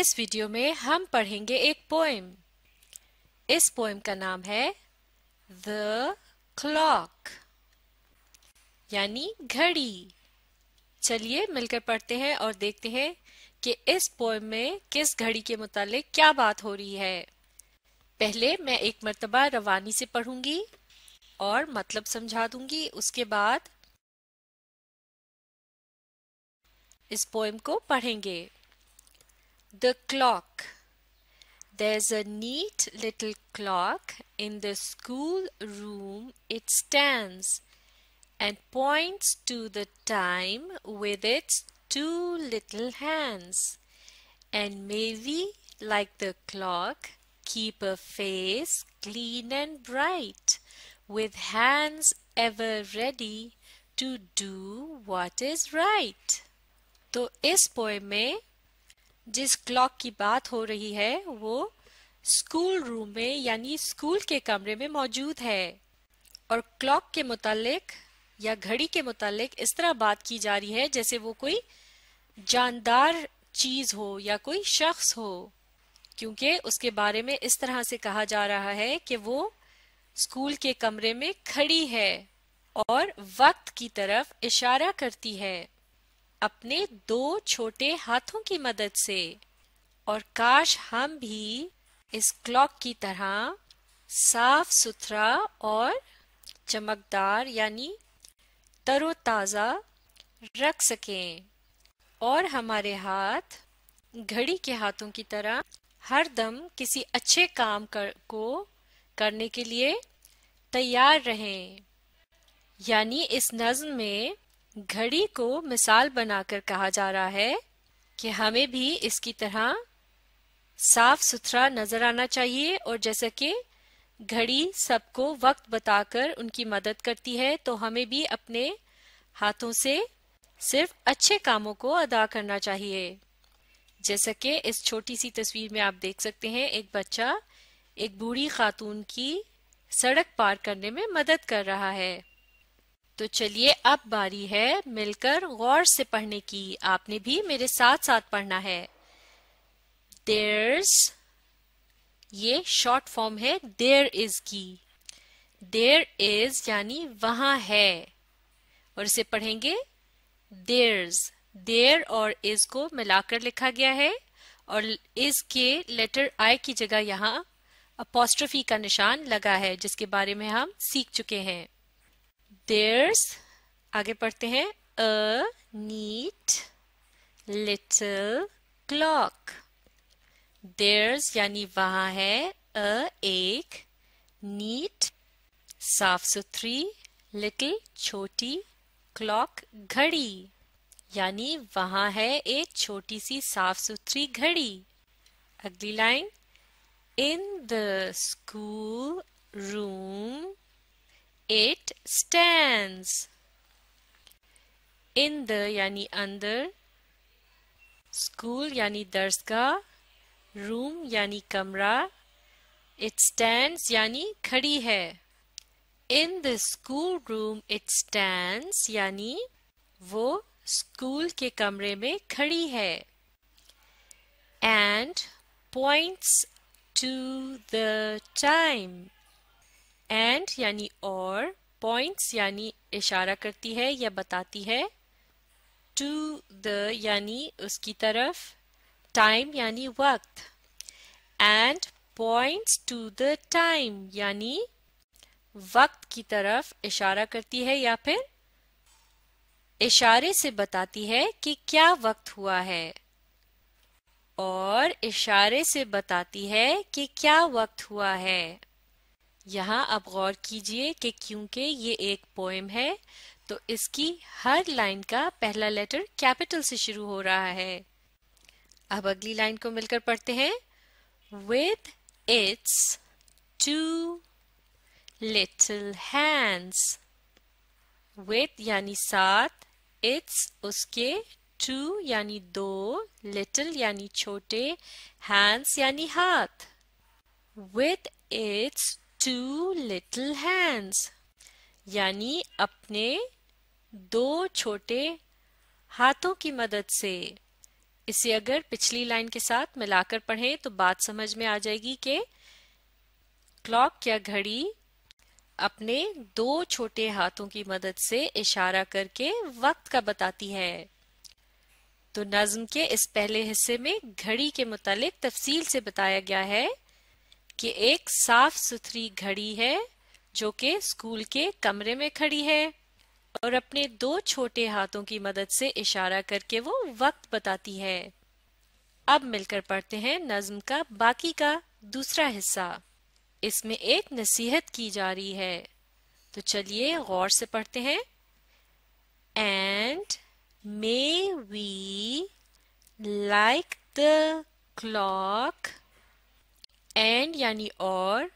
इस वीडियो में हम पढ़ेंगे एक पोएम इस पोएम का नाम है द क्लॉक यानी घड़ी चलिए मिलकर पढ़ते हैं और देखते हैं कि इस पोएम में किस घड़ी के मुतालिक क्या बात हो रही है पहले मैं एक मरतबा रवानी से पढ़ूंगी और मतलब समझा दूंगी उसके बाद इस पोएम को पढ़ेंगे The clock. There's a neat little clock in the school room. It stands and points to the time with its two little hands. And maybe, like the clock, keep a face clean and bright, with hands ever ready to do what is right. तो इस पोए में जिस clock की बात हो रही है वो स्कूल रूम में यानी स्कूल के कमरे में मौजूद है और क्लॉक के मुतालिक या घड़ी के मुतालिक इस तरह बात की जा रही है जैसे वो कोई जानदार चीज हो या कोई शख्स हो क्योंकि उसके बारे में इस तरह से कहा जा रहा है कि वो स्कूल के कमरे में खड़ी है और वक्त की तरफ इशारा करती है अपने दो छोटे हाथों की मदद से और काश हम भी इस क्लॉक की तरह साफ सुथरा और चमकदार यानी तरोताज़ा रख सकें और हमारे हाथ घड़ी के हाथों की तरह हर दम किसी अच्छे काम कर को करने के लिए तैयार रहें यानी इस नज्म में घड़ी को मिसाल बनाकर कहा जा रहा है कि हमें भी इसकी तरह साफ सुथरा नजर आना चाहिए और जैसा कि घड़ी सबको वक्त बताकर उनकी मदद करती है तो हमें भी अपने हाथों से सिर्फ अच्छे कामों को अदा करना चाहिए जैसा कि इस छोटी सी तस्वीर में आप देख सकते हैं एक बच्चा एक बूढ़ी खातून की सड़क पार करने में मदद कर रहा है तो चलिए अब बारी है मिलकर गौर से पढ़ने की आपने भी मेरे साथ साथ पढ़ना है देर्स ये शॉर्ट फॉर्म है देर इज की देर इज यानी वहां है और इसे पढ़ेंगे देर्स देर और इज को मिलाकर लिखा गया है और इज के लेटर आई की जगह यहाँ अपोस्ट्रफी का निशान लगा है जिसके बारे में हम सीख चुके हैं देयर्स आगे पढ़ते हैं a neat little clock there's यानी वहां है अ एक नीट साफ सुथरी लिटिल छोटी क्लॉक घड़ी यानी वहां है एक छोटी सी साफ सुथरी घड़ी अगली line in the school room It stands. In the यानी अंदर स्कूल यानी दर्सगाह रूम यानी कमरा इट स्टैंड्स यानी खड़ी है in the school room it stands यानी वो स्कूल के कमरे में खड़ी है and points to the time and यानी और पॉइंट्स यानी इशारा करती है या बताती है टू द यानी उसकी तरफ टाइम यानी वक्त and points to the time यानी वक्त की तरफ इशारा करती है या फिर इशारे से बताती है कि क्या वक्त हुआ है और इशारे से बताती है कि क्या वक्त हुआ है यहाँ आप गौर कीजिए कि क्योंकि ये एक पोएम है तो इसकी हर लाइन का पहला लेटर कैपिटल से शुरू हो रहा है अब अगली लाइन को मिलकर पढ़ते हैं with its two little hands with यानी साथ इट्स उसके टू यानी दो लिटिल यानी छोटे हैंड्स यानी हाथ with its two little hands यानी अपने दो छोटे हाथों की मदद से इसे अगर पिछली लाइन के साथ मिलाकर पढ़ें तो बात समझ में आ जाएगी कि क्लॉक या घड़ी अपने दो छोटे हाथों की मदद से इशारा करके वक्त का बताती है तो नज्म के इस पहले हिस्से में घड़ी के मुतालिक तफसील से बताया गया है कि एक साफ सुथरी घड़ी है जो कि स्कूल के कमरे में खड़ी है और अपने दो छोटे हाथों की मदद से इशारा करके वो वक्त बताती है अब मिलकर पढ़ते हैं नज्म का बाकी का दूसरा हिस्सा इसमें एक नसीहत की जा रही है तो चलिए गौर से पढ़ते हैं and may we like the clock and यानी और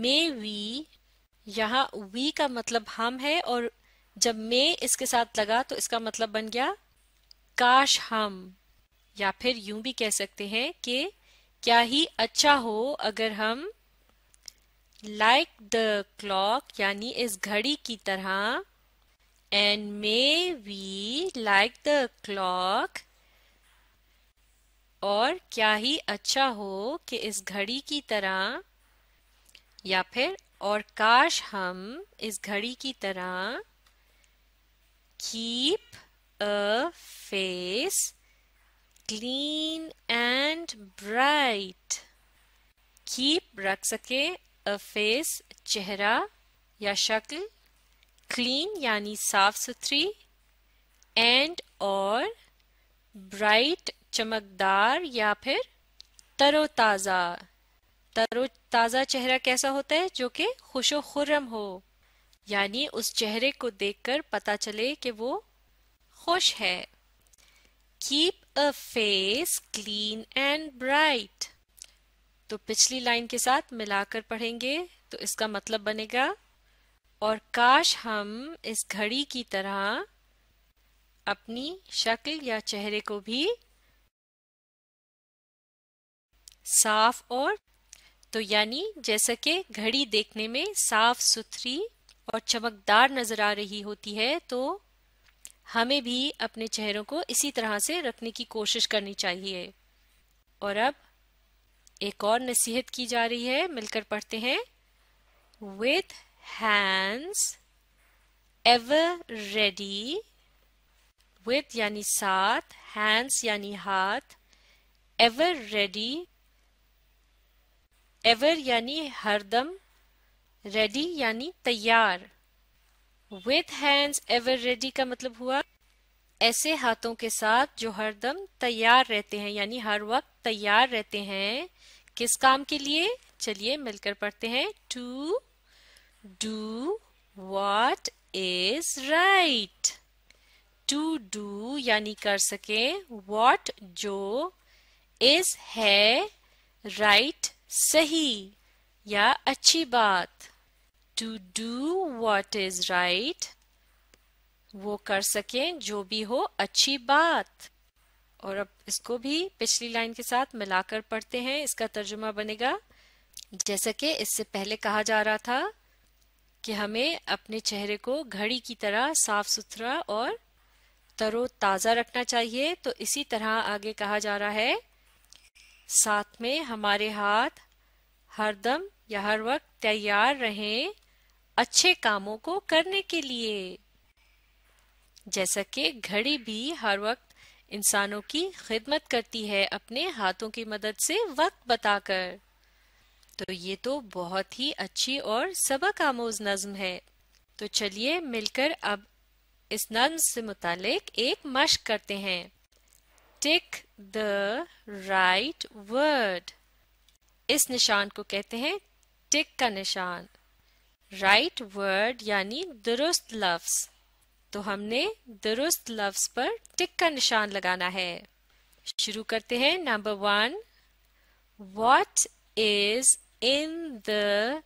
मे वी यहाँ वी का मतलब हम है और जब मे इसके साथ लगा तो इसका मतलब बन गया काश हम या फिर यूं भी कह सकते हैं कि क्या ही अच्छा हो अगर हम लाइक द क्लॉक यानी इस घड़ी की तरह and may we like the clock और क्या ही अच्छा हो कि इस घड़ी की तरह या फिर और काश हम इस घड़ी की तरह keep a face clean and bright keep रख सके अ फेस चेहरा या शक्ल क्लीन यानी साफ सुथरी एंड और ब्राइट चमकदार या फिर तरोताज़ा तरो ताज़ा चेहरा कैसा होता है जो कि खुशो खुर्रम हो यानी उस चेहरे को देखकर पता चले कि वो खुश है keep a face clean and bright तो पिछली लाइन के साथ मिलाकर पढ़ेंगे तो इसका मतलब बनेगा और काश हम इस घड़ी की तरह अपनी शक्ल या चेहरे को भी साफ और तो यानी जैसा कि घड़ी देखने में साफ सुथरी और चमकदार नजर आ रही होती है तो हमें भी अपने चेहरों को इसी तरह से रखने की कोशिश करनी चाहिए और अब एक और नसीहत की जा रही है मिलकर पढ़ते हैं with hands ever ready with यानी साथ हैंड्स यानी हाथ एवर रेडी एवर यानी हरदम रेडी यानी तैयार विथ हैंड्स एवर रेडी का मतलब हुआ ऐसे हाथों के साथ जो हरदम तैयार रहते हैं यानी हर वक्त तैयार रहते हैं किस काम के लिए चलिए मिलकर पढ़ते हैं to do what is right to do यानी कर सके वॉट जो इज है राइट right सही या अच्छी बात to do what is right वो कर सकें जो भी हो अच्छी बात और अब इसको भी पिछली लाइन के साथ मिलाकर पढ़ते हैं इसका तर्जुमा बनेगा जैसा कि इससे पहले कहा जा रहा था कि हमें अपने चेहरे को घड़ी की तरह साफ सुथरा और तरो ताज़ा रखना चाहिए तो इसी तरह आगे कहा जा रहा है साथ में हमारे हाथ हरदम या हर वक्त तैयार रहें अच्छे कामों को करने के लिए जैसा कि घड़ी भी हर वक्त इंसानों की खिदमत करती है अपने हाथों की मदद से वक्त बताकर तो ये तो बहुत ही अच्छी और सबक आमोज नज्म है तो चलिए मिलकर अब इस नज्म से मुतालिक एक मश्क करते हैं टिक द राइट वर्ड इस निशान को कहते हैं टिक का निशान राइट वर्ड यानी दुरुस्त लफ्स तो हमने दुरुस्त लफ्स पर टिक का निशान लगाना है शुरू करते हैं number one what is in the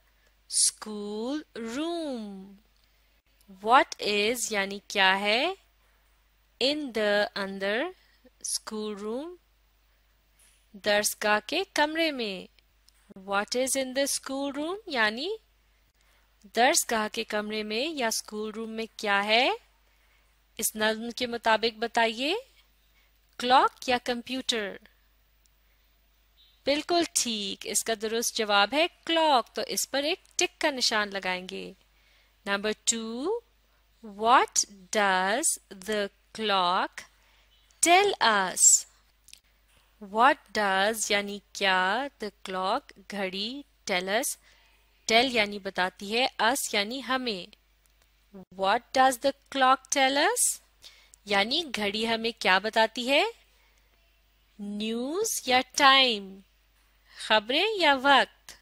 school room what is यानी क्या है इन द अंदर स्कूल रूम दर्सगाह के कमरे में what is in the school room यानी दर्शगा के कमरे में या स्कूल रूम में क्या है इस नज्म के मुताबिक बताइए क्लॉक या कंप्यूटर बिल्कुल ठीक इसका दुरुस्त जवाब है क्लॉक तो इस पर एक टिक का निशान लगाएंगे number two what does the clock tell us what does यानी क्या द क्लॉक घड़ी टेलस टेल यानी बताती है अस यानी हमें what does the clock tells यानी घड़ी हमें क्या बताती है न्यूज या टाइम खबरें या वक्त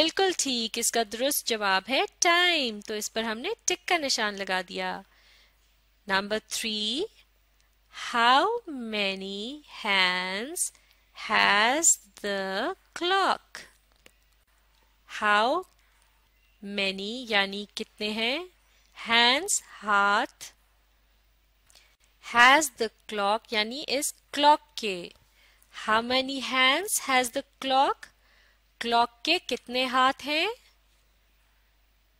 बिल्कुल ठीक इसका दुरुस्त जवाब है टाइम तो इस पर हमने टिक का निशान लगा दिया number three How many hands has the clock? How many यानी कितने हैं hands हाथ has the clock यानी इस clock के how many hands has the clock? Clock के कितने हाथ हैं?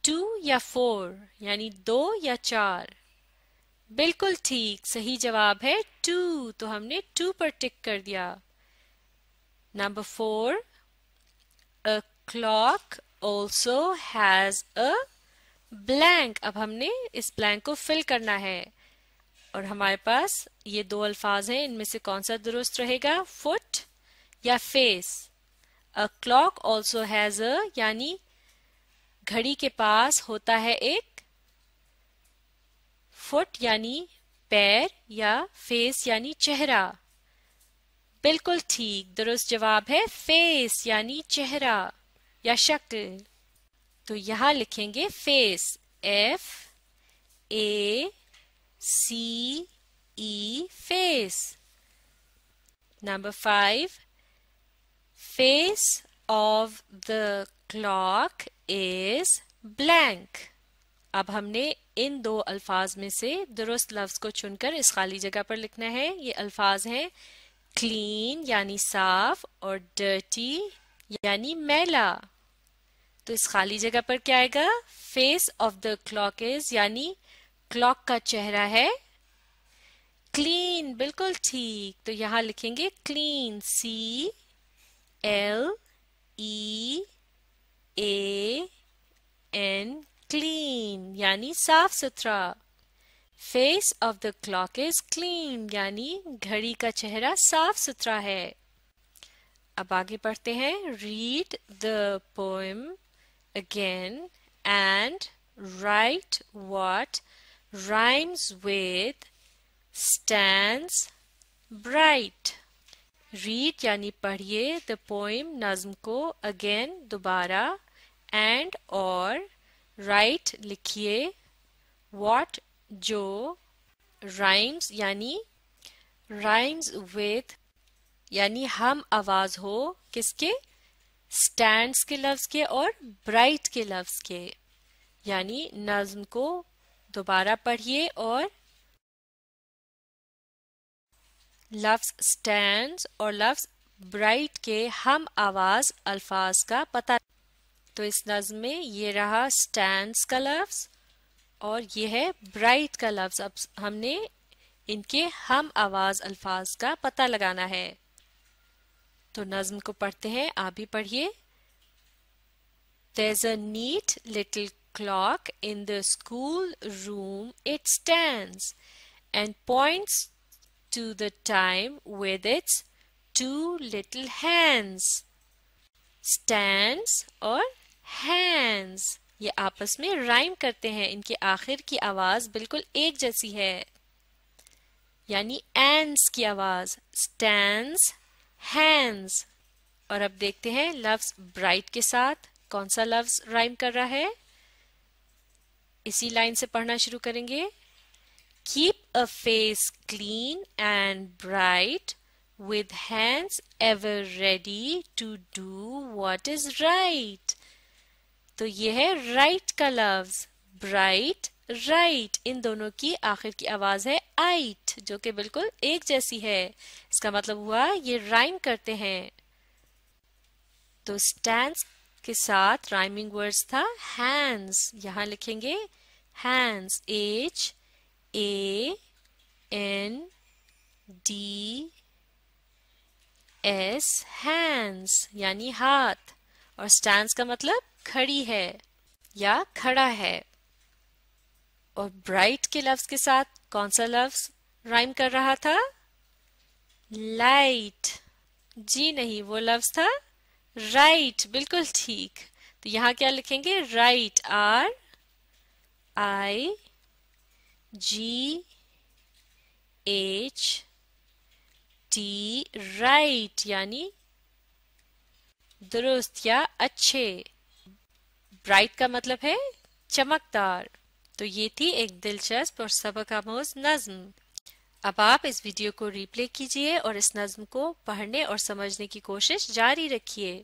Two या four यानी दो या चार बिल्कुल ठीक सही जवाब है टू तो हमने टू पर टिक कर दिया number four a clock also has a blank अब हमने इस ब्लैंक को फिल करना है और हमारे पास ये दो अल्फाज हैं इनमें से कौन सा दुरुस्त रहेगा फुट या face a clock also has a यानी घड़ी के पास होता है एक फुट यानी पैर या फेस यानी चेहरा बिल्कुल ठीक दुरुस्त जवाब है फेस यानी चेहरा या शक्ल तो यहां लिखेंगे face F A C E face number five face of the clock is blank अब हमने इन दो अल्फाज में से दुरुस्त लफ्ज को चुनकर इस खाली जगह पर लिखना है ये अल्फाज हैं क्लीन यानी साफ और डर्टी यानी मैला तो इस खाली जगह पर क्या आएगा face of the clock is यानी क्लॉक का चेहरा है क्लीन बिल्कुल ठीक तो यहां लिखेंगे clean C L E A N clean यानी साफ सुथरा face of the clock is clean यानी घड़ी का चेहरा साफ सुथरा है अब आगे पढ़ते हैं read the poem again and write what rhymes with stand bright read यानी पढ़िए द पोएम नज्म को अगेन दोबारा एंड और राइट लिखिए वॉट जो राइम्स यानी राइम्स विथ यानी हम आवाज हो किसके स्टैंड्स के लफ्ज के और ब्राइट के लफ्ज के यानी नज्म को दोबारा पढ़िए और लफ्ज स्टैंड्स और लफ्ज ब्राइट के हम आवाज अल्फाज का पता तो इस नज्म में ये रहा स्टैंड का लफ्ज़ और ये है ब्राइट का लफ्ज़ अब हमने इनके हम आवाज़ अल्फाज का पता लगाना है तो नज्म को पढ़ते हैं आप भी पढ़िए There's a neat little clock in the school room. It stands and points to the time with its two little hands. Stands or hands ये आपस में राइम करते हैं इनके आखिर की आवाज बिल्कुल एक जैसी है यानी एंड्स की आवाज स्टैंड हैंड्स और अब देखते हैं लव्स ब्राइट के साथ कौन सा लव्स राइम कर रहा है इसी लाइन से पढ़ना शुरू करेंगे keep a face clean and bright with hands ever ready to do what is right तो ये है राइट का लफ्ज ब्राइट राइट इन दोनों की आखिर की आवाज है आइट जो कि बिल्कुल एक जैसी है इसका मतलब हुआ ये राइम करते हैं तो स्टैंड के साथ राइमिंग वर्ड्स था हैंड्स यहां लिखेंगे hands H A N D S hands यानी हाथ और स्टैंड का मतलब खड़ी है या खड़ा है और ब्राइट के लफ्ज के साथ कौन सा लफ्ज राइम कर रहा था लाइट जी नहीं वो लफ्ज था राइट बिल्कुल ठीक तो यहां क्या लिखेंगे right R I G H T right यानी दुरुस्त या अच्छे ब्राइट का मतलब है चमकदार तो ये थी एक दिलचस्प और सबक आमोज नज्म अब आप इस वीडियो को रिप्ले कीजिए और इस नज्म को पढ़ने और समझने की कोशिश जारी रखिए